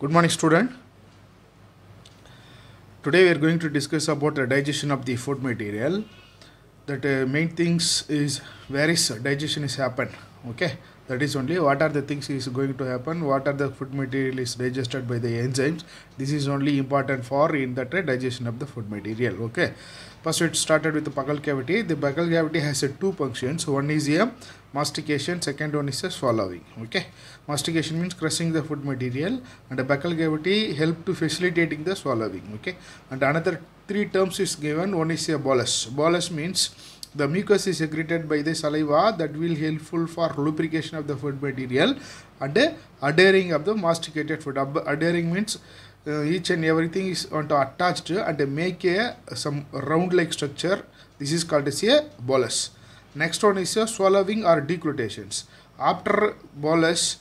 Good morning student. Today we are going to discuss about the digestion of the food material. That uh, main things is where is digestion is happened. Okay that is only what are the things is going to happen what are the food material is digested by the enzymes this is only important for in that digestion of the food material okay first it started with the buccal cavity the buccal cavity has a two functions one is a mastication second one is a swallowing okay mastication means crushing the food material and the buccal cavity help to facilitating the swallowing okay and another three terms is given one is a bolus bolus means the mucus is secreted by the saliva that will helpful for lubrication of the food material and uh, adhering of the masticated food. Adhering means uh, each and everything is onto attached and uh, make a some round like structure. This is called as a bolus. Next one is a swallowing or deglutitions. After bolus,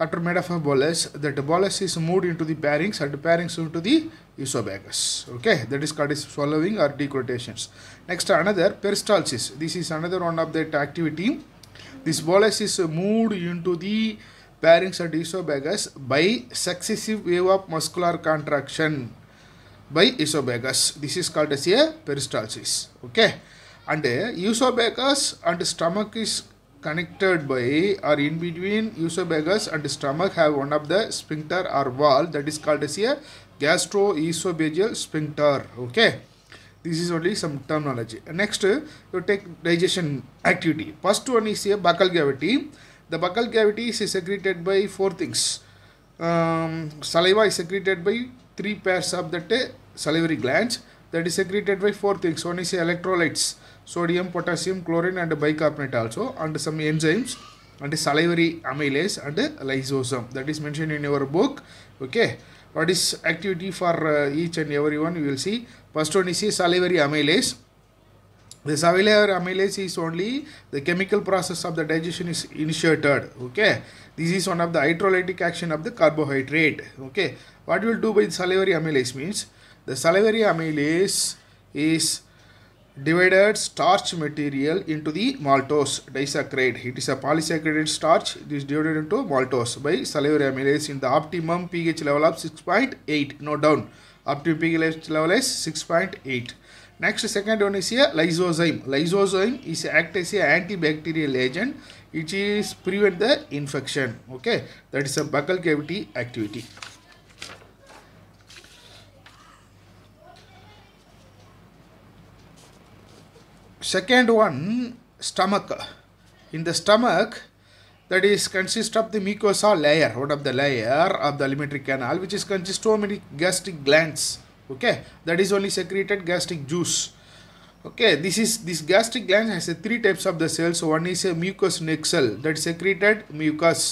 after made of a bolus, that bolus is moved into the parings and parings into the esophagus. Okay, that is called swallowing or decrotations. Next, another peristalsis. This is another one of that activity. This bolus is moved into the pharynx and esophagus by successive wave of muscular contraction by esophagus. This is called as a peristalsis. Okay, and esophagus uh, and stomach is connected by or in between esophagus and stomach have one of the sphincter or wall that is called as a gastroesophageal sphincter okay this is only some terminology next you take digestion activity first one is a buccal cavity the buccal cavity is secreted by four things um, saliva is secreted by three pairs of that uh, salivary glands that is secreted by four things one is electrolytes sodium potassium chlorine and bicarbonate also and some enzymes and salivary amylase and lysosome that is mentioned in your book okay what is activity for uh, each and every one, You will see. First one is salivary amylase. The salivary amylase is only the chemical process of the digestion is initiated. Okay. This is one of the hydrolytic action of the carbohydrate. Okay. What you will do by salivary amylase means the salivary amylase is divided starch material into the maltose disaccharide. It is a polysaccharide starch. It is divided into maltose by salivary amylase in the optimum pH level of 6.8. No down. Optimum pH level is 6.8. Next, second one is a lysozyme. Lysozyme is act as an antibacterial agent. It is prevent the infection. Okay, that is a buccal cavity activity. second one stomach in the stomach that is consist of the mucosa layer what of the layer of the alimentary canal which is consist of many gastric glands okay that is only secreted gastric juice okay this is this gastric gland has a three types of the cells so one is a mucous neck cell that secreted mucus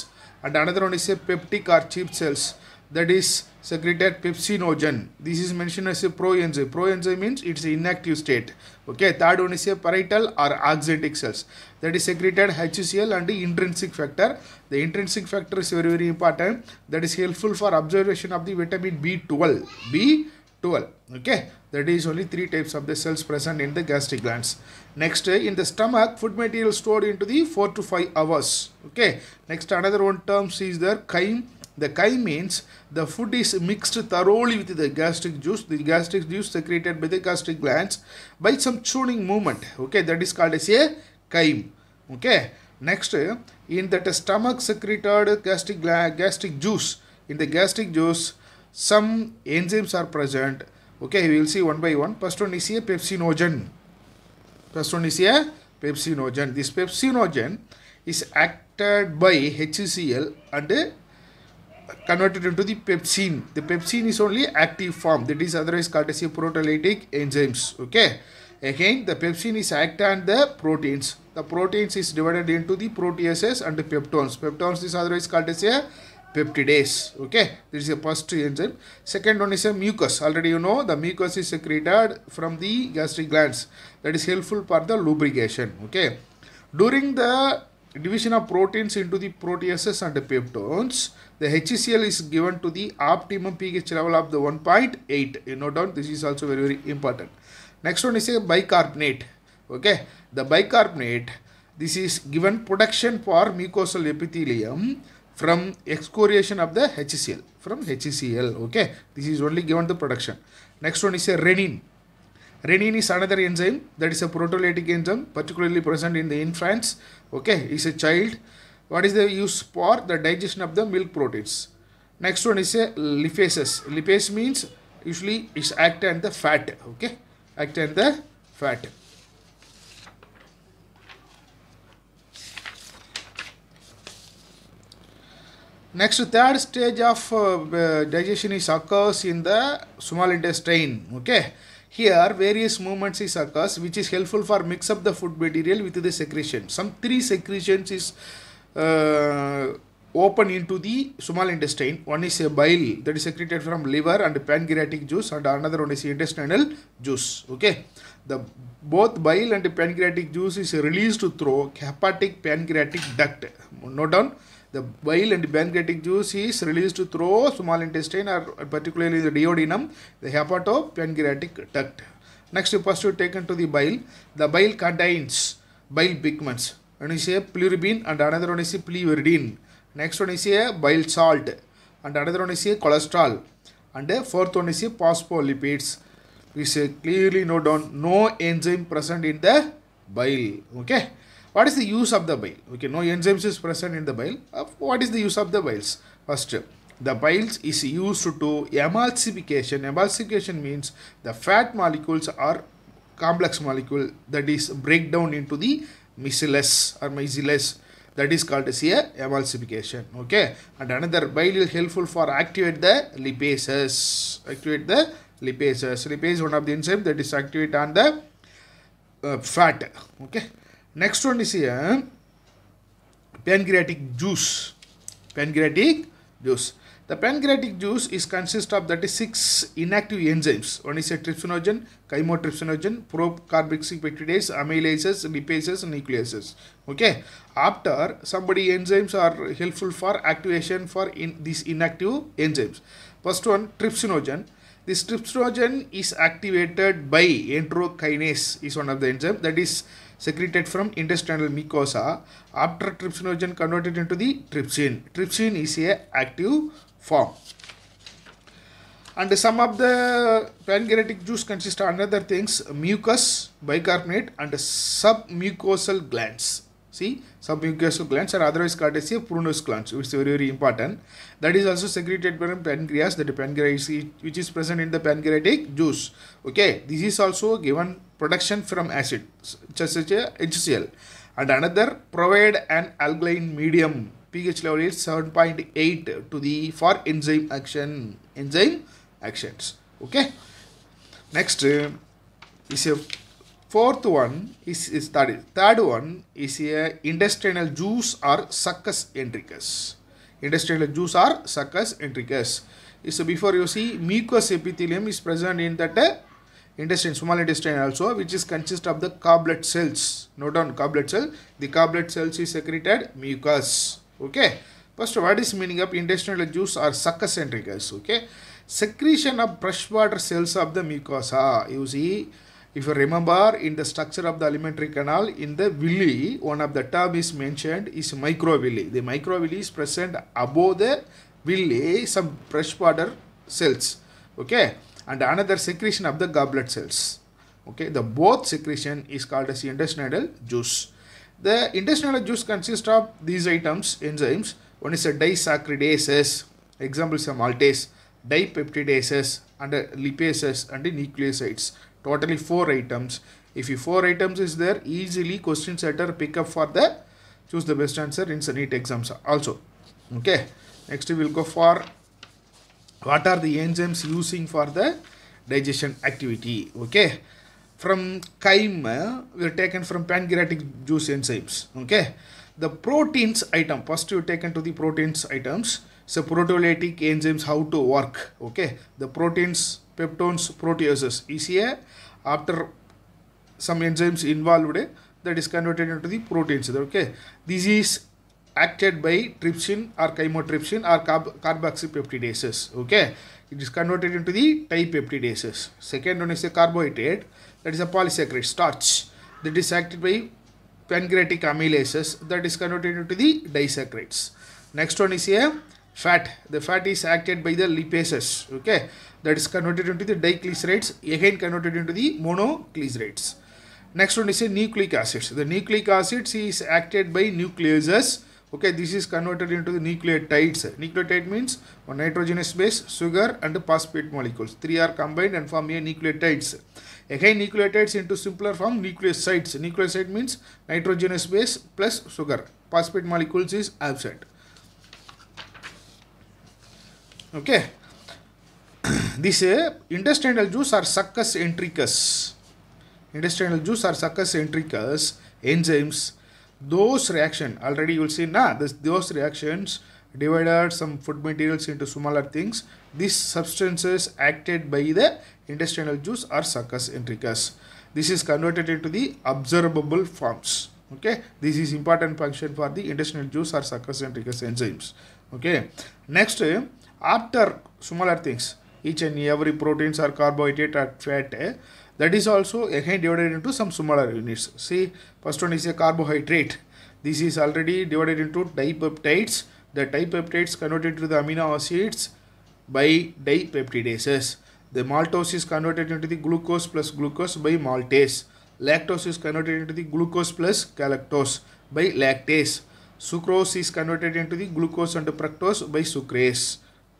and another one is a peptic or chief cells that is secreted pepsinogen. This is mentioned as a proenzyme. Proenzyme means it's inactive state. Okay, third one is a parietal or axatic cells. That is secreted HCl and the intrinsic factor. The intrinsic factor is very very important. That is helpful for observation of the vitamin B12. B12. Okay, that is only three types of the cells present in the gastric glands. Next, uh, in the stomach, food material stored into the 4 to 5 hours. Okay, next another one term is there chyme the chyme means the food is mixed thoroughly with the gastric juice. The gastric juice secreted by the gastric glands by some chewing movement. Okay, that is called as a chyme. Okay. Next, in that stomach secreted gastric, gastric juice, in the gastric juice, some enzymes are present. Okay, we will see one by one. First one is a pepsinogen. First one is a pepsinogen. This pepsinogen is acted by HCl and converted into the pepsin. The pepsin is only active form that is otherwise called as a proteolytic enzymes. Okay. Again the pepsin is act and the proteins. The proteins is divided into the proteases and the peptones. Peptones is otherwise called as a peptidase. Okay. This is the first enzyme. Second one is a mucus. Already you know the mucus is secreted from the gastric glands. That is helpful for the lubrication. Okay. During the division of proteins into the proteases and the peptones, the HCl is given to the optimum pH level of the 1.8 you note down this is also very very important next one is a bicarbonate okay the bicarbonate this is given production for mucosal epithelium from excoriation of the HCl from HCl okay this is only given the production next one is a renin renin is another enzyme that is a proteolytic enzyme particularly present in the infants okay is a child what is the use for? The digestion of the milk proteins. Next one is a lipases. Lipase means usually it's act and the fat. Okay, act and the fat. Next third stage of uh, uh, digestion is occurs in the small intestine. Okay. Here various movements is occurs which is helpful for mix up the food material with the secretion. Some three secretions is uh, open into the small intestine. One is a bile that is secreted from liver and pancreatic juice and another one is intestinal juice. Okay. The both bile and pancreatic juice is released through hepatic pancreatic duct. Note down the bile and pancreatic juice is released through small intestine or particularly the duodenum, the hepatopancreatic duct. Next, first taken to the bile. The bile contains bile pigments one is a pluribine and another one is a pleuridine. Next one is a bile salt and another one is a cholesterol. And the fourth one is a phospholipids. We say clearly note down no enzyme present in the bile. Okay. What is the use of the bile? Okay, no enzymes is present in the bile. Uh, what is the use of the biles? First, the biles is used to emulsification. Emulsification means the fat molecules are complex molecule that is break down into the miscellaneous or miscellaneous that is called as a emulsification okay and another bile is helpful for activate the lipases activate the lipases lipase one of the enzyme that is activate on the uh, fat okay next one is a pancreatic juice pancreatic juice The pancreatic juice is consists of 36 inactive enzymes. One is a trypsinogen, chymotrypsinogen, procarboxypeptidase, amylases, lipases, nucleases. Okay. After somebody enzymes are helpful for activation for in these inactive enzymes. First one trypsinogen. This trypsinogen is activated by enterokinase is one of the enzyme that is secreted from intestinal mucosa after trypsinogen converted into the trypsin. Trypsin is a active form. And some of the pancreatic juice consist of another things mucus, bicarbonate and submucosal glands. See, submucosal glands are otherwise called as prunus glands, which is very, very important. That is also secreted by pancreas, that pancreas which is present in the pancreatic juice. Okay, this is also given production from acid, such as HCl. And another provide an alkaline medium pH level is 7.8 to the for enzyme action enzyme actions okay next is a fourth one is, is that is third one is a intestinal juice or succus entricus intestinal juice or succus entricus so before you see mucous epithelium is present in that uh, intestine small intestine also which is consist of the goblet cells note down goblet cell the goblet cells is secreted mucus okay first what is meaning of intestinal juice are succocentric okay secretion of water cells of the mucosa you see if you remember in the structure of the alimentary canal in the villi one of the term is mentioned is microvilli the microvilli is present above the villi some water cells okay and another secretion of the goblet cells okay the both secretion is called as intestinal juice the intestinal juice consists of these items, enzymes. One is a disaccharidases, example some maltase, dipeptidases, and lipases and nucleosides. Totally four items. If you four items is there, easily question setter pick up for the choose the best answer in NEET exams also. Okay. Next we will go for what are the enzymes using for the digestion activity. Okay from chyme were taken from pancreatic juice enzymes. Okay. The proteins item, first you taken to the proteins items. So proteolytic enzymes how to work. Okay. The proteins, peptones, proteases. ECA after some enzymes involved that is converted into the proteins. Okay. This is acted by trypsin or chymotrypsin or carb carboxypeptidases. Okay. It is converted into the type peptidases. Second one is a carbohydrate that is a polysaccharide starch that is acted by pancreatic amylases that is converted into the disaccharides. Next one is a fat. The fat is acted by the lipases. Okay, that is converted into the diglycerides. Again converted into the monoglycerides. Next one is a nucleic acids. The nucleic acids is acted by nucleases okay this is converted into the nucleotides nucleotide means one nitrogenous base sugar and phosphate molecules three are combined and form a nucleotides again nucleotides into simpler form nucleosides nucleoside means nitrogenous base plus sugar phosphate molecules is absent okay this uh, intestinal juice are succus entricus intestinal juice are succus entricus enzymes those reaction already you will see now this those reactions divided some food materials into smaller things these substances acted by the intestinal juice or suckers intricus this is converted into the observable forms okay this is important function for the intestinal juice or suckers intricus enzymes okay next after smaller things each and every proteins or carbohydrate or fat that is also again divided into some smaller units see first one is a carbohydrate this is already divided into dipeptides the dipeptides converted to the amino acids by dipeptidases the maltose is converted into the glucose plus glucose by maltase lactose is converted into the glucose plus galactose by lactase sucrose is converted into the glucose and fructose by sucrase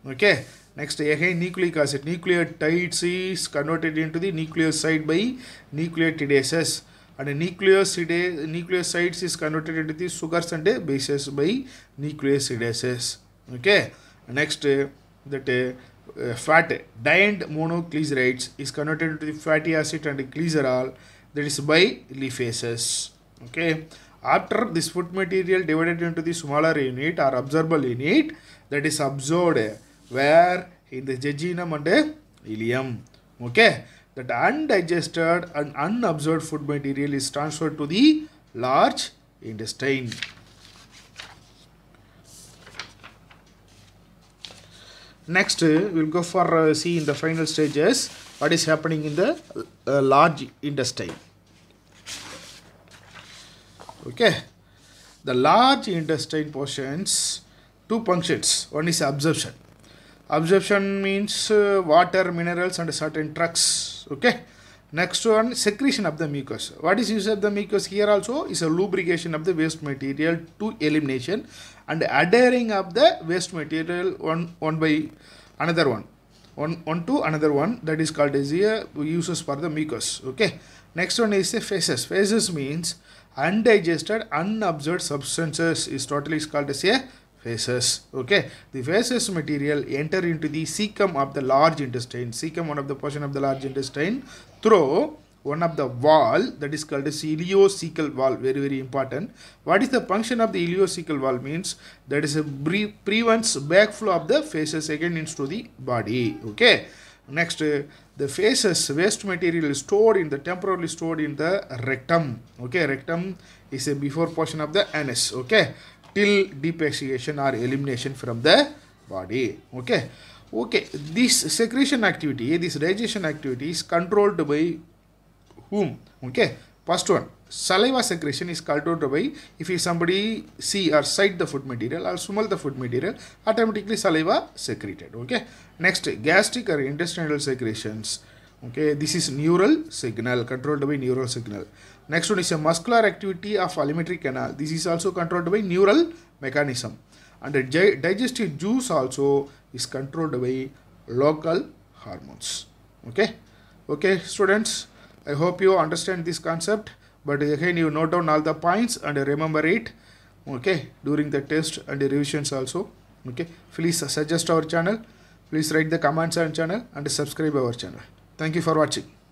okay Next again nucleic acid. Nucleotides is converted into the nucleoside by nucleotidases and nucleoside, nucleosides is converted into the sugars and bases by nucleosidases. Okay. Next that uh, fat dined monoglycerides is converted into the fatty acid and glycerol that is by leafases. Okay. After this food material divided into the smaller unit or absorbable unit that is absorbed where in the jejunum and ileum. Okay, that undigested and unabsorbed food material is transferred to the large intestine. Next, we'll go for uh, see in the final stages what is happening in the uh, large intestine. Okay, the large intestine portions two functions. One is absorption absorption means uh, water minerals and certain drugs okay next one secretion of the mucus what is use of the mucus here also is a lubrication of the waste material to elimination and adhering of the waste material one one by another one one one to another one that is called as a uh, uses for the mucus okay next one is the phases phases means undigested unabsorbed substances is totally called as a uh, faces okay the faces material enter into the cecum of the large intestine cecum one of the portion of the large intestine through one of the wall that is called as ileocecal wall very very important what is the function of the ileocecal wall means that is a prevents backflow of the faces again into the body okay next the faces waste material is stored in the temporarily stored in the rectum okay rectum is a before portion of the anus okay till depreciation or elimination from the body. Okay. Okay, this secretion activity, this digestion activity is controlled by whom? Okay, first one, saliva secretion is controlled by if somebody see or sight the food material or smell the food material automatically saliva secreted okay next gastric or intestinal secretions okay this is neural signal controlled by neural signal Next one is a muscular activity of alimentary canal. This is also controlled by neural mechanism. And the digestive juice also is controlled by local hormones. Okay. Okay students, I hope you understand this concept. But again you note down all the points and remember it. Okay. During the test and the revisions also. Okay. Please suggest our channel. Please write the comments on channel and subscribe our channel. Thank you for watching.